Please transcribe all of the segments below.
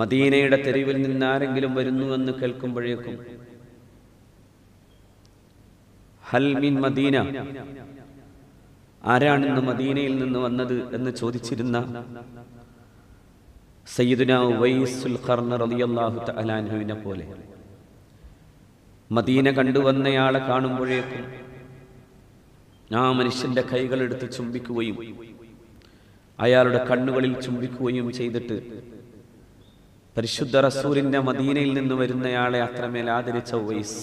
മദീനയുടെ തെരുവിൽ വരുന്നു വരുന്നുവെന്ന് കേൾക്കുമ്പോഴേക്കും ഹൽമിൻ മദീന ആരാണെന്ന് മദീനയിൽ നിന്ന് വന്നത് എന്ന് ചോദിച്ചിരുന്ന സയ്യിദുന റളിയല്ലാഹു പോലെ മദീന കണ്ടുവന്നയാളെ കാണുമ്പോഴേക്കും ആ മനുഷ്യന്റെ കൈകൾ എടുത്ത് ചുംബിക്കുകയും അയാളുടെ കണ്ണുകളിൽ ചുംബിക്കുകയും ചെയ്തിട്ട് പരിശുദ്ധ റസൂലിന്റെ മദീനയിൽ നിന്ന് വരുന്നയാളെ അത്രമേൽ ആദരിച്ച വൈസ്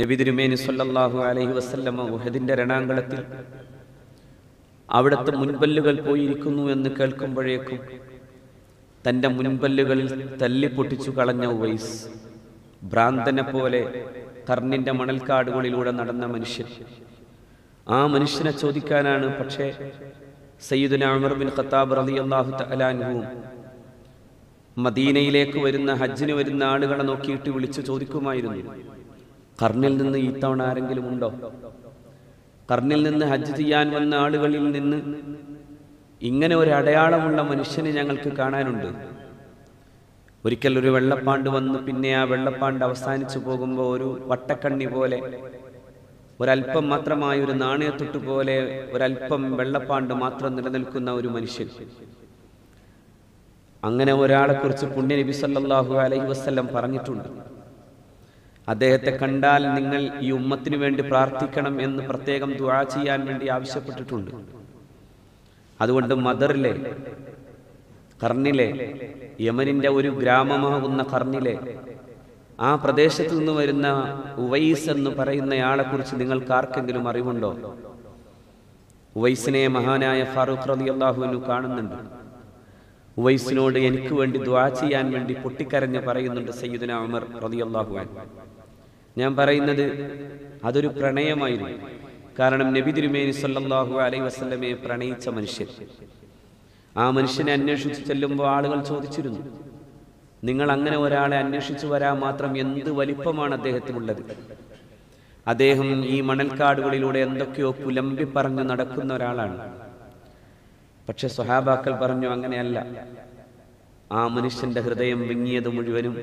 നബി തിരുമേനി സല്ലാഹു അലഹി വസ്ല്ലമ്മ ഉഹദിന്റെ രണാങ്കളത്തിൽ അവിടുത്തെ മുൻപല്ലുകൾ പോയിരിക്കുന്നു എന്ന് കേൾക്കുമ്പോഴേക്കും തന്റെ മുൻപല്ലുകളിൽ തല്ലിപ്പൊട്ടിച്ചു കളഞ്ഞ ഉവൈസ് ഭ്രാന്തനെ പോലെ കർണിന്റെ മണൽക്കാടുകളിലൂടെ നടന്ന മനുഷ്യൻ ആ മനുഷ്യനെ ചോദിക്കാനാണ് പക്ഷേ സയ്യിദുന അമർ ബിൻ ഖത്താബ് റലിയല്ലാഹു തലാൻഹുവും മദീനയിലേക്ക് വരുന്ന ഹജ്ജിന് വരുന്ന ആളുകളെ നോക്കിയിട്ട് വിളിച്ചു ചോദിക്കുമായിരുന്നു കർണിൽ നിന്ന് ഇത്തവണ ആരെങ്കിലും ഉണ്ടോ കർണിൽ നിന്ന് ഹജ്ജ് ചെയ്യാൻ വന്ന ആളുകളിൽ നിന്ന് ഇങ്ങനെ ഒരു അടയാളമുള്ള മനുഷ്യനെ ഞങ്ങൾക്ക് കാണാനുണ്ട് ഒരിക്കൽ ഒരു വെള്ളപ്പാണ്ട് വന്ന് പിന്നെ ആ വെള്ളപ്പാണ്ട് അവസാനിച്ചു പോകുമ്പോൾ ഒരു വട്ടക്കണ്ണി പോലെ ഒരല്പം മാത്രമായ ഒരു നാണയത്തൊട്ട് പോലെ ഒരല്പം വെള്ളപ്പാണ്ട് മാത്രം നിലനിൽക്കുന്ന ഒരു മനുഷ്യൻ അങ്ങനെ ഒരാളെക്കുറിച്ച് പുണ്യ നബി സല്ലാഹു അലൈഹി വസ്ല്ലം പറഞ്ഞിട്ടുണ്ട് അദ്ദേഹത്തെ കണ്ടാൽ നിങ്ങൾ ഈ ഉമ്മത്തിനു വേണ്ടി പ്രാർത്ഥിക്കണം എന്ന് പ്രത്യേകം ദുആ ചെയ്യാൻ വേണ്ടി ആവശ്യപ്പെട്ടിട്ടുണ്ട് അതുകൊണ്ട് മദറിലെ കർണിലെ യമനിൻ്റെ ഒരു ഗ്രാമമാകുന്ന കർണിലെ ആ പ്രദേശത്തു നിന്ന് വരുന്ന ഉവൈസ് എന്ന് പറയുന്നയാളെക്കുറിച്ച് നിങ്ങൾക്ക് ആർക്കെങ്കിലും അറിവുണ്ടോ ഉവൈസിനെ മഹാനായ ഫാറൂഖ് അള്ളാഹുവിനു കാണുന്നുണ്ട് ഉവൈസിനോട് എനിക്ക് വേണ്ടി ദ്വാ ചെയ്യാൻ വേണ്ടി പൊട്ടിക്കരഞ്ഞ് പറയുന്നുണ്ട് സയ്യിദുന ഉമർ റതിയല്ലാഹുവാൻ ഞാൻ പറയുന്നത് അതൊരു പ്രണയമായിരുന്നു കാരണം നബി തിരുമേനി സല്ലാഹു അലൈ വസ്ലമയെ പ്രണയിച്ച മനുഷ്യൻ ആ മനുഷ്യനെ അന്വേഷിച്ചു ചെല്ലുമ്പോൾ ആളുകൾ ചോദിച്ചിരുന്നു നിങ്ങൾ അങ്ങനെ ഒരാളെ അന്വേഷിച്ചു വരാൻ മാത്രം എന്ത് വലിപ്പമാണ് അദ്ദേഹത്തിനുള്ളത് അദ്ദേഹം ഈ മണൽക്കാടുകളിലൂടെ എന്തൊക്കെയോ പുലമ്പി പറഞ്ഞു നടക്കുന്ന ഒരാളാണ് പക്ഷെ സ്വഹാബാക്കൾ പറഞ്ഞു അങ്ങനെയല്ല ആ മനുഷ്യന്റെ ഹൃദയം വിങ്ങിയത് മുഴുവനും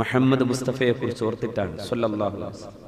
മുഹമ്മദ് മുസ്തഫയെ കുറിച്ച് ഓർത്തിട്ടാണ് വസല്ലം